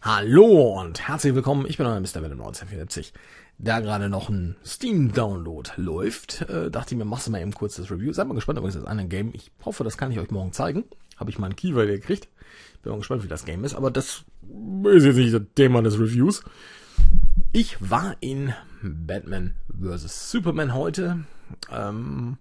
Hallo und herzlich willkommen, ich bin euer Mr. Venom 1974. Da gerade noch ein Steam-Download läuft, äh, dachte ich mir, machst du mal eben kurz das Review. Seid mal gespannt übrigens das andere Game. Ich hoffe, das kann ich euch morgen zeigen. Habe ich mal ein Keyword gekriegt. Bin mal gespannt, wie das Game ist, aber das ist jetzt nicht das Thema des Reviews. Ich war in Batman vs. Superman heute. Ähm,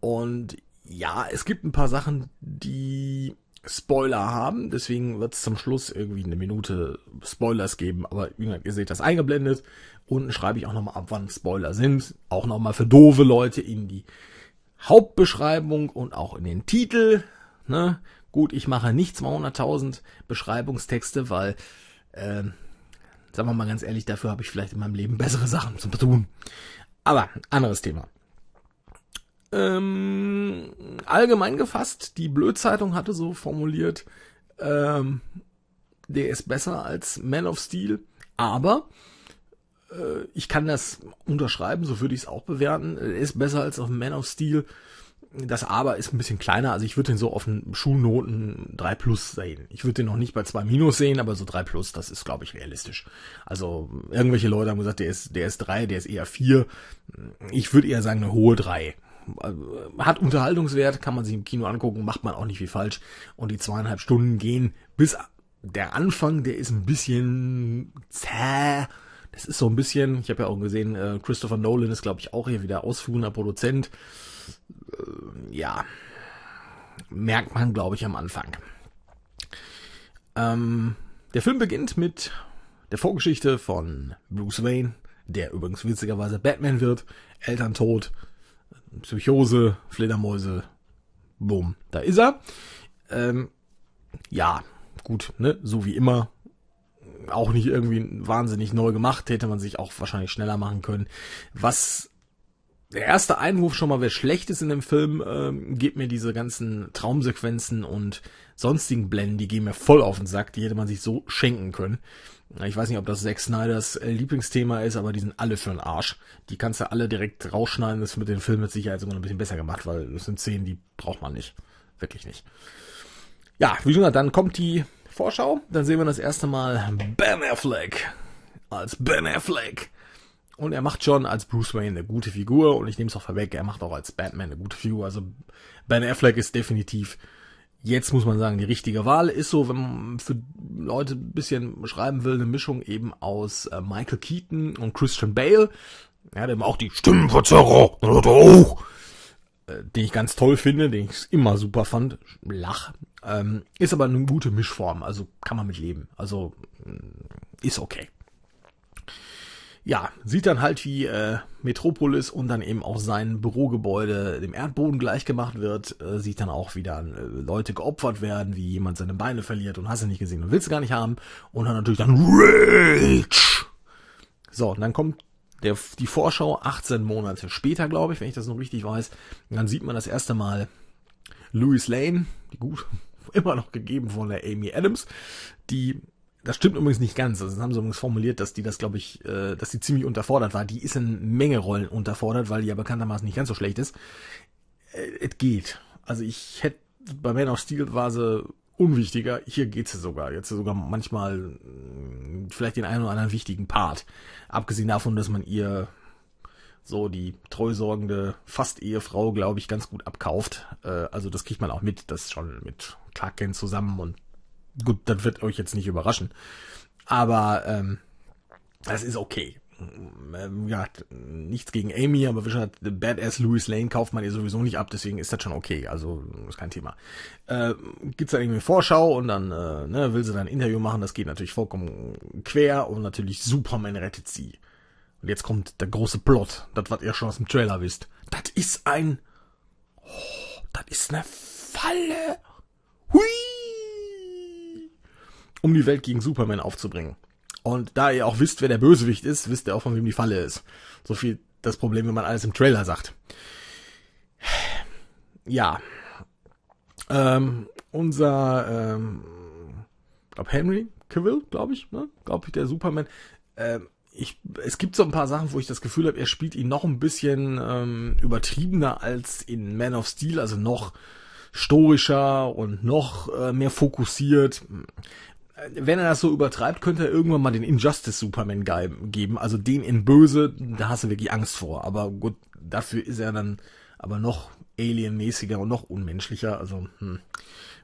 und ja, es gibt ein paar Sachen, die Spoiler haben. Deswegen wird es zum Schluss irgendwie eine Minute Spoilers geben. Aber wie gesagt, ihr seht das eingeblendet. Unten schreibe ich auch nochmal ab, wann Spoiler sind. Auch nochmal für doofe Leute in die Hauptbeschreibung und auch in den Titel. Ne? Gut, ich mache nicht 200.000 Beschreibungstexte, weil, äh, sagen wir mal ganz ehrlich, dafür habe ich vielleicht in meinem Leben bessere Sachen zu tun. Aber anderes Thema ähm, allgemein gefasst, die Blödzeitung hatte so formuliert, ähm, der ist besser als Man of Steel, aber äh, ich kann das unterschreiben, so würde ich es auch bewerten, er ist besser als auf Man of Steel. Das Aber ist ein bisschen kleiner, also ich würde den so auf den Schulnoten 3 plus sehen. Ich würde den noch nicht bei 2 minus sehen, aber so 3 plus, das ist, glaube ich, realistisch. Also irgendwelche Leute haben gesagt, der ist, der ist 3, der ist eher 4. Ich würde eher sagen, eine hohe 3. Äh, hat Unterhaltungswert, kann man sich im Kino angucken, macht man auch nicht viel falsch. Und die zweieinhalb Stunden gehen bis der Anfang, der ist ein bisschen zäh. Das ist so ein bisschen, ich habe ja auch gesehen, äh, Christopher Nolan ist, glaube ich, auch hier wieder ausführender Produzent. Äh, ja, merkt man, glaube ich, am Anfang. Ähm, der Film beginnt mit der Vorgeschichte von Bruce Wayne, der übrigens witzigerweise Batman wird, Eltern tot, Psychose, Fledermäuse, boom, da ist er. Ähm, ja, gut, ne, so wie immer. Auch nicht irgendwie wahnsinnig neu gemacht, hätte man sich auch wahrscheinlich schneller machen können. Was der erste Einwurf schon mal, wer schlecht ist in dem Film, ähm, gibt mir diese ganzen Traumsequenzen und sonstigen Blenden, die gehen mir voll auf den Sack, die hätte man sich so schenken können ich weiß nicht, ob das Zack Snyders äh, Lieblingsthema ist, aber die sind alle für den Arsch. Die kannst du alle direkt rausschneiden. Das ist mit den Filmen mit Sicherheit sogar ein bisschen besser gemacht, weil das sind Szenen, die braucht man nicht. Wirklich nicht. Ja, wie gesagt, dann kommt die Vorschau. Dann sehen wir das erste Mal Ben Affleck als Ben Affleck. Und er macht schon als Bruce Wayne eine gute Figur. Und ich nehme es auch vorweg, er macht auch als Batman eine gute Figur. Also Ben Affleck ist definitiv jetzt muss man sagen, die richtige Wahl ist so, wenn man für Leute ein bisschen schreiben will, eine Mischung eben aus äh, Michael Keaton und Christian Bale. Ja, der auch die Stimmenverzerrer, äh, den ich ganz toll finde, den ich immer super fand, lach. Ähm, ist aber eine gute Mischform, also kann man mit leben. Also mm, ist okay ja, sieht dann halt, wie äh, Metropolis und dann eben auch sein Bürogebäude dem Erdboden gleichgemacht wird, äh, sieht dann auch, wie dann äh, Leute geopfert werden, wie jemand seine Beine verliert und hast du nicht gesehen und willst du gar nicht haben. Und dann natürlich dann Rage! So, und dann kommt der, die Vorschau 18 Monate später, glaube ich, wenn ich das noch richtig weiß. Und dann sieht man das erste Mal Louis Lane, die gut, immer noch gegeben von der Amy Adams, die das stimmt übrigens nicht ganz. das haben sie übrigens formuliert, dass die das, glaube ich, äh, dass die ziemlich unterfordert war. Die ist in Menge Rollen unterfordert, weil die ja bekanntermaßen nicht ganz so schlecht ist. Äh, es geht. Also ich hätte bei Man of Steel war sie unwichtiger. Hier geht sie sogar. Jetzt sogar manchmal mm, vielleicht den einen oder anderen wichtigen Part. Abgesehen davon, dass man ihr so die treusorgende Fast-Ehefrau, glaube ich, ganz gut abkauft. Äh, also das kriegt man auch mit, das schon mit Clark Kent zusammen und Gut, das wird euch jetzt nicht überraschen. Aber ähm, das ist okay. Ähm, ja, nichts gegen Amy, aber wie schon hat Badass Louis Lane kauft man ihr sowieso nicht ab, deswegen ist das schon okay. Also ist kein Thema. Äh, gibt's dann irgendwie Vorschau und dann äh, ne, will sie dann ein Interview machen, das geht natürlich vollkommen quer und natürlich Superman rettet sie. Und jetzt kommt der große Plot, das was ihr schon aus dem Trailer wisst. Das ist ein. Oh, das ist eine Falle. Hui! um die Welt gegen Superman aufzubringen. Und da ihr auch wisst, wer der Bösewicht ist, wisst ihr auch, von wem die Falle ist. So viel das Problem, wenn man alles im Trailer sagt. Ja. Ähm, unser, ähm, glaub Henry Cavill, glaube ich, ne? Glaube ich, der Superman. Ähm, ich, es gibt so ein paar Sachen, wo ich das Gefühl habe, er spielt ihn noch ein bisschen ähm, übertriebener als in Man of Steel, also noch stoischer und noch äh, mehr fokussiert wenn er das so übertreibt, könnte er irgendwann mal den Injustice Superman geben. Also den in Böse, da hast du wirklich Angst vor. Aber gut, dafür ist er dann aber noch alienmäßiger und noch unmenschlicher. Also hm,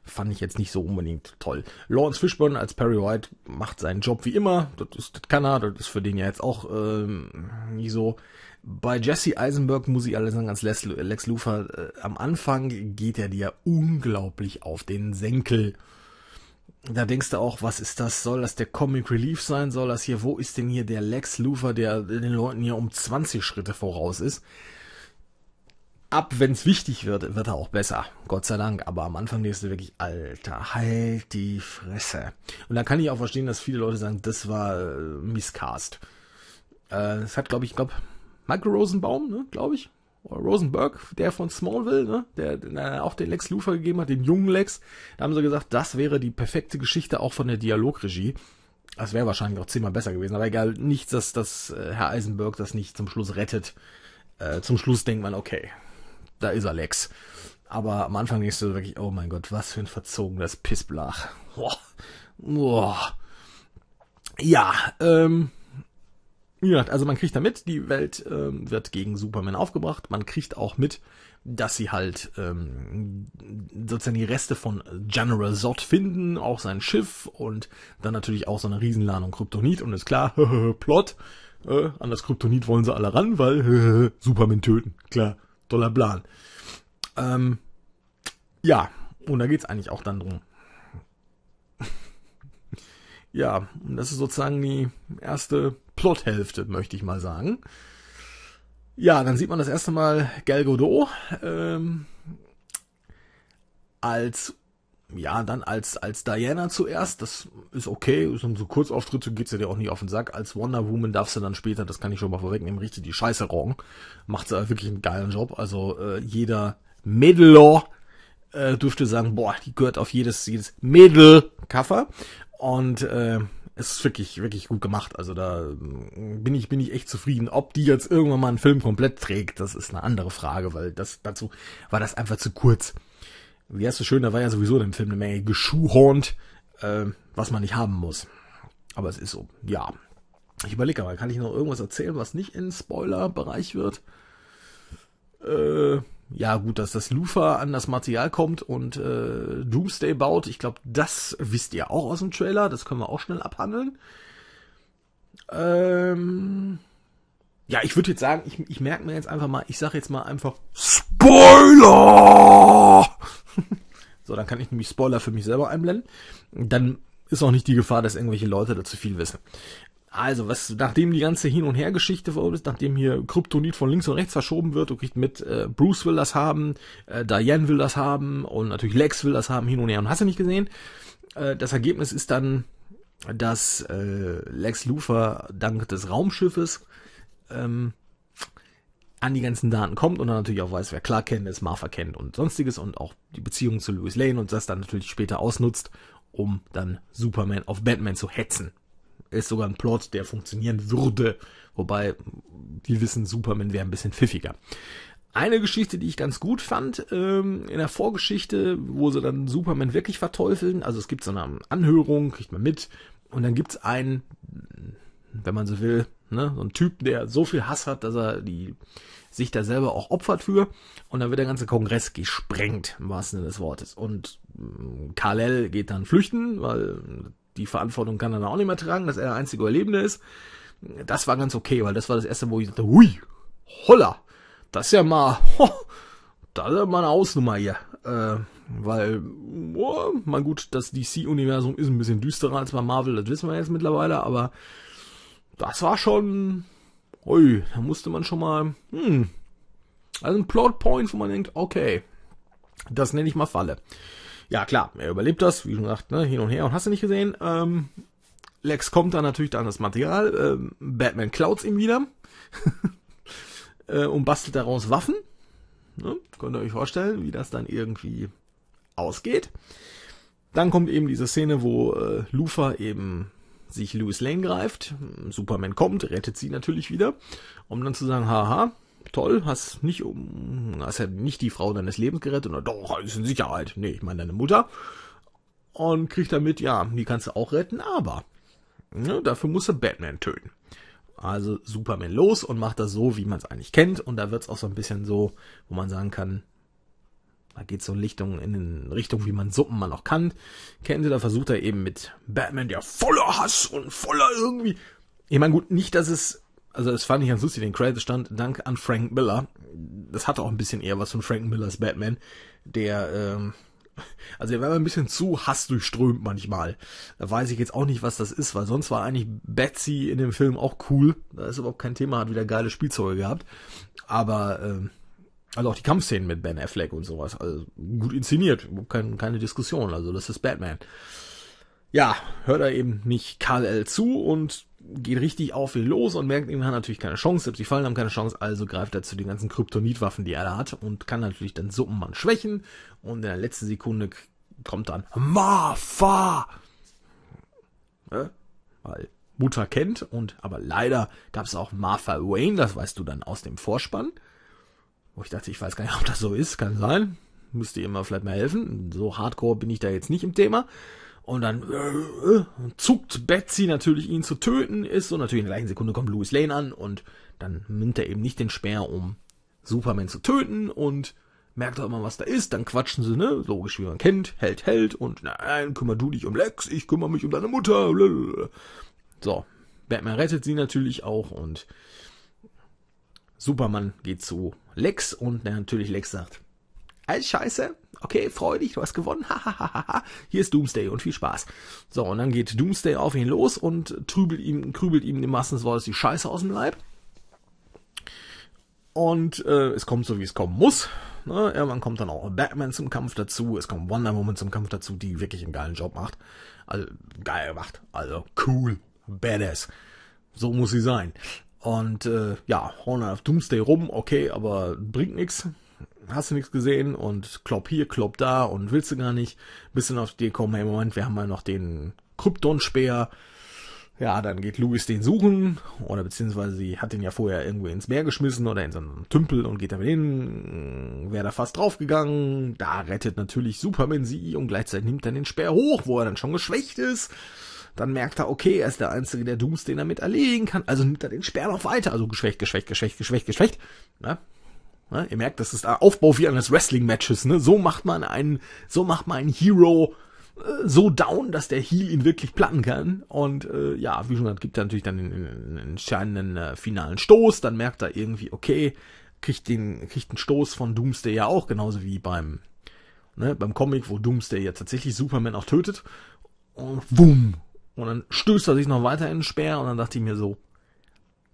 fand ich jetzt nicht so unbedingt toll. Lawrence Fishburne als Perry White macht seinen Job wie immer. Das, ist, das kann er, das ist für den ja jetzt auch ähm, nie so. Bei Jesse Eisenberg muss ich alles sagen, als Lex Luthor, äh, am Anfang geht er dir unglaublich auf den Senkel da denkst du auch, was ist das? Soll das der Comic Relief sein? Soll das hier, wo ist denn hier der Lex Luthor, der den Leuten hier um 20 Schritte voraus ist? Ab, wenn's wichtig wird, wird er auch besser. Gott sei Dank. Aber am Anfang denkst du wirklich, Alter, halt die Fresse. Und da kann ich auch verstehen, dass viele Leute sagen, das war äh, Misscast. Äh, das hat, glaube ich, glaub, Michael Rosenbaum, ne, glaube ich, Rosenberg, der von Smallville, ne, der, äh, auch den Lex Luthor gegeben hat, den jungen Lex, da haben sie gesagt, das wäre die perfekte Geschichte auch von der Dialogregie. Das wäre wahrscheinlich auch zehnmal besser gewesen, aber egal, nichts, dass, dass äh, Herr Eisenberg das nicht zum Schluss rettet. Äh, zum Schluss denkt man, okay, da ist er Lex. Aber am Anfang denkst du wirklich, oh mein Gott, was für ein verzogenes Pissblach. Boah. Boah. Ja, ähm, wie gesagt, also man kriegt da mit, die Welt ähm, wird gegen Superman aufgebracht. Man kriegt auch mit, dass sie halt ähm, sozusagen die Reste von General Zod finden, auch sein Schiff und dann natürlich auch so eine Riesenladung Kryptonit. Und ist klar, Plot, äh, an das Kryptonit wollen sie alle ran, weil Superman töten. Klar, toller Plan. Ähm, ja, und da geht's eigentlich auch dann drum ja, und das ist sozusagen die erste Plothälfte, möchte ich mal sagen. Ja, dann sieht man das erste Mal Gal Godot ähm, als ja, dann als, als Diana zuerst, das ist okay, so Kurzauftritte geht's ja dir auch nicht auf den Sack. Als Wonder Woman darfst du dann später, das kann ich schon mal vorwegnehmen, richtig die Scheiße rauchen. Macht sie wirklich einen geilen Job. Also äh, jeder Mädelor äh, dürfte sagen, boah, die gehört auf jedes, jedes mädel kaffer Und äh, es ist wirklich, wirklich gut gemacht. Also da mm, bin ich, bin ich echt zufrieden. Ob die jetzt irgendwann mal einen Film komplett trägt, das ist eine andere Frage, weil das, dazu war das einfach zu kurz. Wie hast du schön, da war ja sowieso in dem Film eine Menge geschuhhornt, äh, was man nicht haben muss. Aber es ist so, ja. Ich überlege mal, kann ich noch irgendwas erzählen, was nicht in Spoiler-Bereich wird? Äh, ja gut, dass das Lufa an das Material kommt und äh, Doomsday baut, ich glaube, das wisst ihr auch aus dem Trailer, das können wir auch schnell abhandeln. Ähm, ja, ich würde jetzt sagen, ich, ich merke mir jetzt einfach mal, ich sage jetzt mal einfach Spoiler! so, dann kann ich nämlich Spoiler für mich selber einblenden. Dann ist auch nicht die Gefahr, dass irgendwelche Leute da zu viel wissen. Also, was, nachdem die ganze Hin- und Her-Geschichte ist, nachdem hier Kryptonit von links und rechts verschoben wird, du kriegst mit, äh, Bruce will das haben, äh, Diane will das haben und natürlich Lex will das haben, hin und her und hast du nicht gesehen. Äh, das Ergebnis ist dann, dass äh, Lex Luthor dank des Raumschiffes ähm, an die ganzen Daten kommt und dann natürlich auch weiß, wer Clark kennt, ist Martha kennt und sonstiges und auch die Beziehung zu Louis Lane und das dann natürlich später ausnutzt, um dann Superman auf Batman zu hetzen ist sogar ein Plot, der funktionieren würde. Wobei, wir wissen, Superman wäre ein bisschen pfiffiger. Eine Geschichte, die ich ganz gut fand, ähm, in der Vorgeschichte, wo sie dann Superman wirklich verteufeln, also es gibt so eine Anhörung, kriegt man mit, und dann gibt's einen, wenn man so will, ne, so einen Typ, der so viel Hass hat, dass er die, sich da selber auch opfert für, und dann wird der ganze Kongress gesprengt, im wahrsten Sinne des Wortes. Und ähm, Kalel geht dann flüchten, weil die Verantwortung kann er dann auch nicht mehr tragen, dass er der einzige Überlebende ist. Das war ganz okay, weil das war das erste, wo ich dachte, hui, holla, das ist ja mal, ho, das ist ja mal eine Ausnummer hier. Äh, weil, oh, man gut, das DC-Universum ist ein bisschen düsterer als bei Marvel, das wissen wir jetzt mittlerweile, aber das war schon, ui, da musste man schon mal, hm, also ein Plotpoint, wo man denkt, okay, das nenne ich mal Falle ja klar, er überlebt das, wie schon gesagt, ne, hin und her und hast du nicht gesehen. Ähm, Lex kommt dann natürlich an das Material, ähm, Batman klaut's ihm wieder äh, und bastelt daraus Waffen. Ne? Könnt ihr euch vorstellen, wie das dann irgendwie ausgeht. Dann kommt eben diese Szene, wo äh, Lufa eben sich Louis Lane greift. Superman kommt, rettet sie natürlich wieder, um dann zu sagen, haha, toll, hast nicht, um, hast ja nicht die Frau deines Lebens gerettet oder doch, ist in Sicherheit. Nee, ich meine deine Mutter. Und kriegt damit, ja, die kannst du auch retten, aber ne, dafür musst du Batman töten. Also Superman los und macht das so, wie man es eigentlich kennt. Und da wird es auch so ein bisschen so, wo man sagen kann, da geht so in in Richtung, wie man Suppen mal noch kann. Kennt ihr, da versucht er eben mit Batman, der voller Hass und voller irgendwie. Ich meine, gut, nicht, dass es also es fand ich ganz lustig, den Credit stand Dank an Frank Miller. Das hatte auch ein bisschen eher was von Frank Millers Batman, der, ähm, also der war ein bisschen zu hassdurchströmt manchmal. Da weiß ich jetzt auch nicht, was das ist, weil sonst war eigentlich Betsy in dem Film auch cool. Da ist überhaupt kein Thema, hat wieder geile Spielzeuge gehabt. Aber, ähm, also auch die Kampfszenen mit Ben Affleck und sowas. Also gut inszeniert, kein, keine Diskussion. Also das ist Batman. Ja, hört er eben nicht Karl L. zu und geht richtig auf will los und merkt, er hat natürlich keine Chance, selbst die Fallen haben keine Chance, also greift er zu den ganzen Kryptonitwaffen, die er da hat und kann natürlich dann Suppenmann schwächen und in der letzten Sekunde kommt dann Marfa! Ja, weil Mutter kennt und aber leider gab es auch Martha Wayne, das weißt du dann aus dem Vorspann. Wo ich dachte, ich weiß gar nicht, ob das so ist, kann sein. Müsste ihr immer vielleicht mal helfen. So hardcore bin ich da jetzt nicht im Thema. Und dann äh, zuckt Betsy natürlich, ihn zu töten ist. Und natürlich in der gleichen Sekunde kommt Louis Lane an und dann nimmt er eben nicht den Speer, um Superman zu töten und merkt auch immer, was da ist. Dann quatschen sie, ne? Logisch, wie man kennt. Held, Held. Und nein, kümmer du dich um Lex, ich kümmere mich um deine Mutter. Blablabla. So, Batman rettet sie natürlich auch und Superman geht zu Lex und natürlich Lex sagt, alles scheiße, okay, freu dich, du hast gewonnen, hahaha, hier ist Doomsday und viel Spaß. So, und dann geht Doomsday auf ihn los und trübelt ihm, krübelt ihm im wahrsten Sinne die Scheiße aus dem Leib. Und äh, es kommt so, wie es kommen muss. Ne? Irgendwann kommt dann auch Batman zum Kampf dazu, es kommt Wonder Woman zum Kampf dazu, die wirklich einen geilen Job macht. Also, geil gemacht, also cool, badass. So muss sie sein. Und äh, ja, hauen auf Doomsday rum, okay, aber bringt nichts hast du nichts gesehen und klopp hier, klopp da und willst du gar nicht. Bisschen auf die kommen, hey Moment, wir haben mal noch den Kryptonspeer. Ja, dann geht Louis den suchen oder beziehungsweise sie hat den ja vorher irgendwo ins Meer geschmissen oder in so einen Tümpel und geht damit hin, wäre da fast draufgegangen. Da rettet natürlich Superman sie und gleichzeitig nimmt er den Speer hoch, wo er dann schon geschwächt ist. Dann merkt er, okay, er ist der Einzige, der Dooms den er mit erlegen kann. Also nimmt er den Speer noch weiter. Also geschwächt, geschwächt, geschwächt, geschwächt, geschwächt. Na, Ne? Ihr merkt, das ist der Aufbau wie eines Wrestling-Matches. Ne? So macht man einen, so macht man einen Hero äh, so down, dass der Heel ihn wirklich platten kann. Und äh, ja, wie schon gesagt, gibt er natürlich dann den, entscheidenden äh, finalen Stoß. Dann merkt er irgendwie, okay, kriegt den, kriegt einen Stoß von Doomsday ja auch, genauso wie beim, ne, beim Comic, wo Doomsday ja tatsächlich Superman auch tötet. Und wumm. Und dann stößt er sich noch weiter in den Speer und dann dachte ich mir so,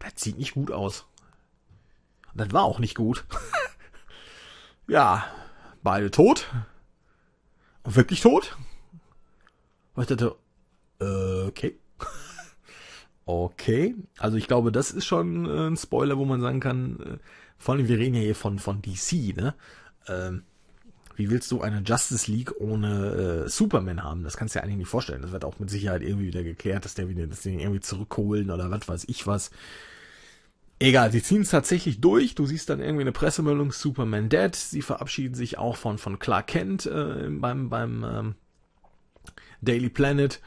das sieht nicht gut aus. Und das war auch nicht gut. ja, beide tot. Und wirklich tot. Und ich dachte, äh, okay. okay. Also ich glaube, das ist schon äh, ein Spoiler, wo man sagen kann, äh, vor allem wir reden ja hier von, von DC, ne? Ähm, wie willst du eine Justice League ohne äh, Superman haben? Das kannst du dir eigentlich nicht vorstellen. Das wird auch mit Sicherheit irgendwie wieder geklärt, dass der wieder das Ding irgendwie zurückholen oder was weiß ich was. Egal, sie ziehen es tatsächlich durch. Du siehst dann irgendwie eine Pressemeldung, Superman dead. Sie verabschieden sich auch von, von Clark Kent äh, beim, beim ähm, Daily Planet.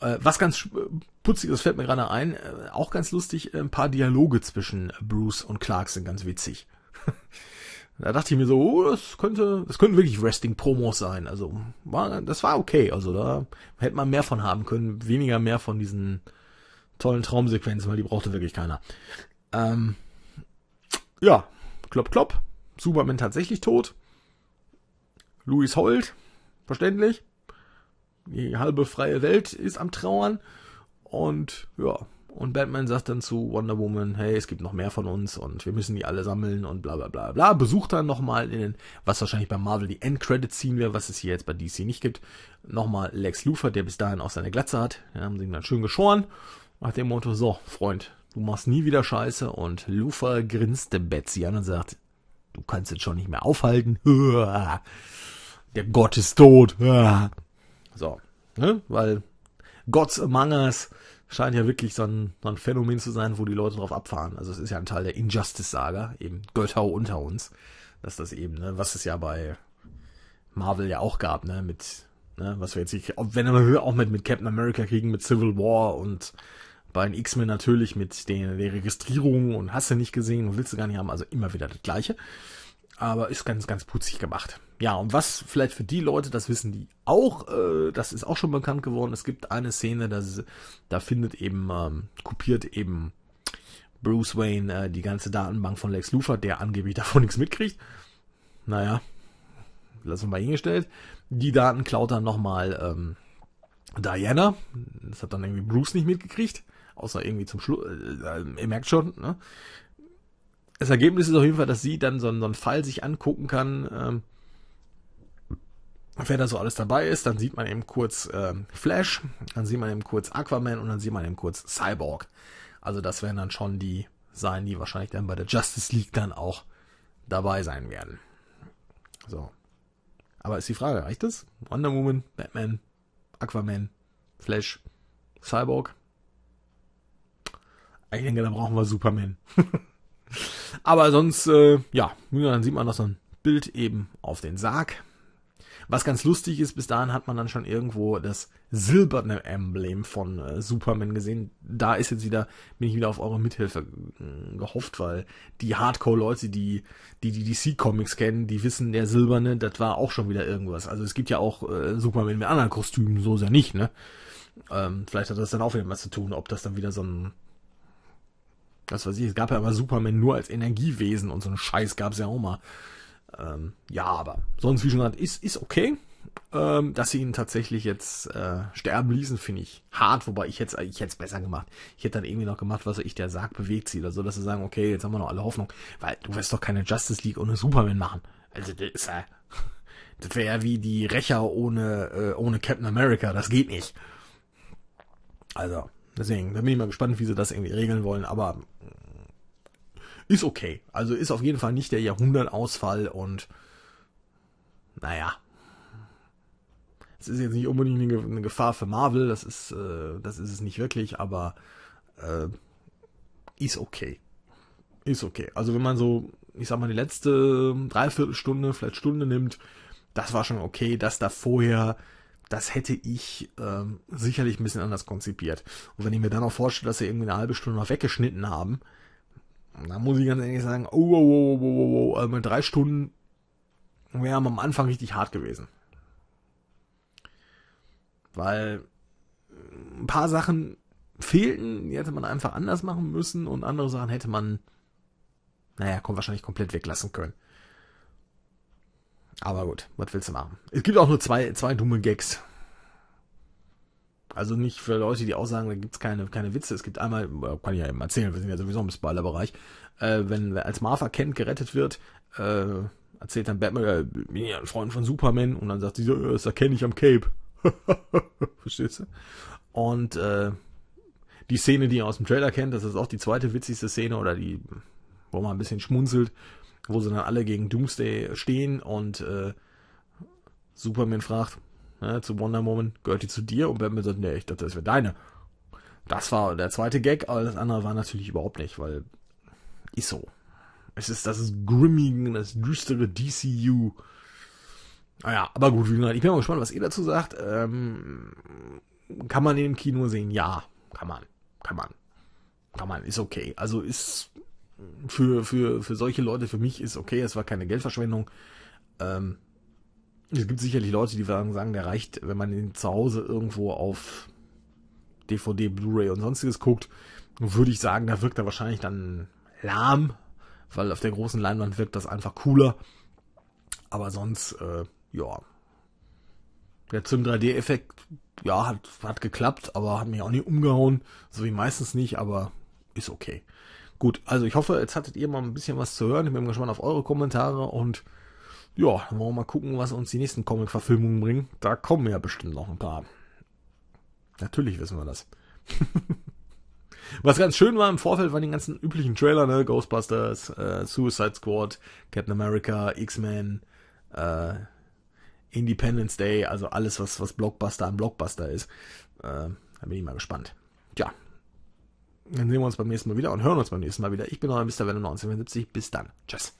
Äh, was ganz putzig, putziges fällt mir gerade ein, äh, auch ganz lustig, äh, ein paar Dialoge zwischen Bruce und Clark sind ganz witzig. da dachte ich mir so, oh, das könnte, das könnten wirklich Resting promos sein. Also, war, das war okay. Also da hätte man mehr von haben können, weniger mehr von diesen tollen Traumsequenzen, weil die brauchte wirklich keiner. Ähm, ja, klopp, klopp. Superman tatsächlich tot. Louis heult, verständlich. Die halbe freie Welt ist am Trauern. Und ja, und Batman sagt dann zu Wonder Woman, hey, es gibt noch mehr von uns und wir müssen die alle sammeln und bla bla bla bla. Besucht dann nochmal in den, was wahrscheinlich bei Marvel die Endcredits ziehen wir, was es hier jetzt bei DC nicht gibt, nochmal Lex Luthor, der bis dahin auch seine Glatze hat. Ja, haben sie ihn dann schön geschoren. Nach dem Motto, so, Freund, du machst nie wieder Scheiße. Und Lufa grinste Betsy an und sagt, du kannst jetzt schon nicht mehr aufhalten. Der Gott ist tot. So, ne? weil Gods Among Us scheint ja wirklich so ein, so ein, Phänomen zu sein, wo die Leute drauf abfahren. Also es ist ja ein Teil der Injustice-Saga, eben Göttau unter uns. Dass das eben, ne, was es ja bei Marvel ja auch gab, ne, mit, ne, was wir jetzt nicht, wenn wir auch mit, mit Captain America kriegen, mit Civil War und bei den X-Men natürlich mit den, den Registrierungen und hast du nicht gesehen und willst du gar nicht haben, also immer wieder das Gleiche. Aber ist ganz, ganz putzig gemacht. Ja, und was vielleicht für die Leute, das wissen die auch, äh, das ist auch schon bekannt geworden. Es gibt eine Szene, das, da findet eben, ähm, kopiert eben Bruce Wayne äh, die ganze Datenbank von Lex Luthor, der angeblich davon nichts mitkriegt. Naja, lassen wir mal hingestellt. Die Daten klaut dann nochmal ähm, Diana. Das hat dann irgendwie Bruce nicht mitgekriegt. Außer irgendwie zum Schluss, äh, ihr merkt schon, ne? Das Ergebnis ist auf jeden Fall, dass sie dann so, einen, so einen Fall sich angucken kann, ähm, wer da so alles dabei ist, dann sieht man eben kurz äh, Flash, dann sieht man eben kurz Aquaman und dann sieht man eben kurz Cyborg. Also das werden dann schon die sein, die wahrscheinlich dann bei der Justice League dann auch dabei sein werden. So. Aber ist die Frage, reicht das? Wonder Woman, Batman, Aquaman, Flash, Cyborg? Ich denke, da brauchen wir Superman. Aber sonst, äh, ja, dann sieht man noch so ein Bild eben auf den Sarg. Was ganz lustig ist, bis dahin hat man dann schon irgendwo das silberne Emblem von äh, Superman gesehen. Da ist jetzt wieder, bin ich wieder auf eure Mithilfe mm, gehofft, weil die Hardcore-Leute, die, die die DC-Comics kennen, die wissen, der silberne, das war auch schon wieder irgendwas. Also es gibt ja auch äh, Superman mit anderen Kostümen, so ist ja nicht, ne? Ähm, vielleicht hat das dann auch wieder was zu tun, ob das dann wieder so ein das weiß ich, es gab ja aber Superman nur als Energiewesen und so einen Scheiß gab es ja auch mal. Ähm, ja, aber sonst, wie schon gesagt, ist, ist okay. Ähm, dass sie ihn tatsächlich jetzt äh, sterben ließen, finde ich hart, wobei ich hätte ich es besser gemacht. Ich hätte dann irgendwie noch gemacht, was ich der Sarg bewegt sie oder so, dass sie sagen, okay, jetzt haben wir noch alle Hoffnung, weil du wirst doch keine Justice League ohne Superman machen. Also das ist ja, das wäre ja wie die Rächer ohne, äh, ohne Captain America, das geht nicht. Also, Deswegen, da bin ich mal gespannt, wie sie das irgendwie regeln wollen, aber mm, ist okay. Also ist auf jeden Fall nicht der Jahrhundertausfall und naja. Es ist jetzt nicht unbedingt eine Gefahr für Marvel, das ist, äh, das ist es nicht wirklich, aber äh, ist okay. Ist okay. Also wenn man so, ich sag mal, die letzte Dreiviertelstunde, vielleicht Stunde nimmt, das war schon okay, dass da vorher das hätte ich ähm, sicherlich ein bisschen anders konzipiert. Und wenn ich mir dann auch vorstelle, dass sie irgendwie eine halbe Stunde noch weggeschnitten haben, dann muss ich ganz ehrlich sagen, oh, oh, oh, oh, oh, oh, oh. mit ähm, drei Stunden wären am Anfang richtig hart gewesen. Weil äh, ein paar Sachen fehlten, die hätte man einfach anders machen müssen und andere Sachen hätte man, naja, wahrscheinlich komplett weglassen können. Aber gut, was willst du machen? Es gibt auch nur zwei, zwei dumme Gags. Also nicht für Leute, die auch sagen, da gibt's keine, keine Witze. Es gibt einmal, äh, kann ich ja eben erzählen, wir sind ja sowieso im Spoilerbereich, äh, wenn als Martha Kent gerettet wird, äh, erzählt dann Batman, äh, bin ja ein Freund von Superman und dann sagt sie so, äh, das erkenne ich am Cape. Verstehst du? Und äh, die Szene, die ihr aus dem Trailer kennt, das ist auch die zweite witzigste Szene oder die, wo man ein bisschen schmunzelt, wo sie dann alle gegen Doomsday stehen und äh, Superman fragt ne, zu Wonder Woman, gehört die zu dir? Und Batman sagt, nee, ich dachte, das wäre deine. Das war der zweite Gag, aber das andere war natürlich überhaupt nicht, weil ist so. Es ist das grimmige, das düstere DCU. Naja, aber gut, wie gesagt, ich bin mal gespannt, was ihr dazu sagt. Ähm, kann man den im Kino sehen? Ja, kann man. Kann man. Kann man, ist okay. Also ist für, für, für solche Leute, für mich ist okay, es war keine Geldverschwendung. Ähm, es gibt sicherlich Leute, die sagen, der reicht, wenn man ihn zu Hause irgendwo auf DVD, Blu-ray und sonstiges guckt, würde ich sagen, da wirkt er wahrscheinlich dann lahm, weil auf der großen Leinwand wirkt das einfach cooler. Aber sonst, äh, ja. Der Zim 3D-Effekt, ja, hat, hat geklappt, aber hat mich auch nie umgehauen. So wie meistens nicht, aber ist okay. Gut, also ich hoffe, jetzt hattet ihr mal ein bisschen was zu hören. Ich bin gespannt auf eure Kommentare und ja, dann wollen wir mal gucken, was uns die nächsten Comic-Verfilmungen bringen. Da kommen ja bestimmt noch ein paar. Natürlich wissen wir das. was ganz schön war im Vorfeld waren die ganzen üblichen Trailer, ne? Ghostbusters, äh, Suicide Squad, Captain America, X-Men, äh, Independence Day, also alles, was, was Blockbuster an Blockbuster ist. Äh, da bin ich mal gespannt. Tja, dann sehen wir uns beim nächsten Mal wieder und hören uns beim nächsten Mal wieder. Ich bin euer Mr. Venom 1970. Bis dann. Tschüss.